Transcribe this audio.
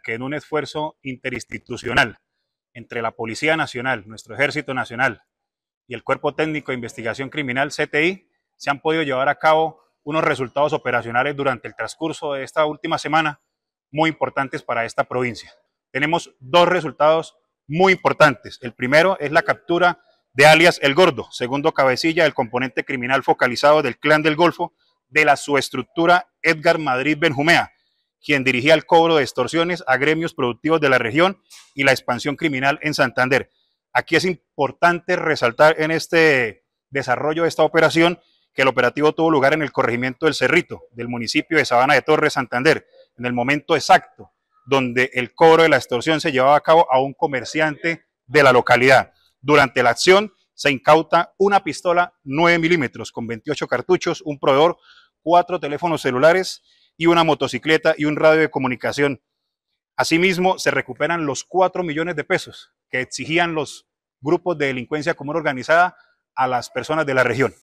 que en un esfuerzo interinstitucional entre la Policía Nacional, nuestro Ejército Nacional y el Cuerpo Técnico de Investigación Criminal, CTI, se han podido llevar a cabo unos resultados operacionales durante el transcurso de esta última semana muy importantes para esta provincia. Tenemos dos resultados muy importantes. El primero es la captura de alias El Gordo, segundo cabecilla del componente criminal focalizado del Clan del Golfo de la subestructura Edgar Madrid Benjumea, quien dirigía el cobro de extorsiones a gremios productivos de la región y la expansión criminal en Santander. Aquí es importante resaltar en este desarrollo de esta operación que el operativo tuvo lugar en el corregimiento del Cerrito, del municipio de Sabana de Torres, Santander, en el momento exacto donde el cobro de la extorsión se llevaba a cabo a un comerciante de la localidad. Durante la acción se incauta una pistola 9 milímetros con 28 cartuchos, un proveedor, cuatro teléfonos celulares y una motocicleta y un radio de comunicación. Asimismo, se recuperan los 4 millones de pesos que exigían los grupos de delincuencia común organizada a las personas de la región.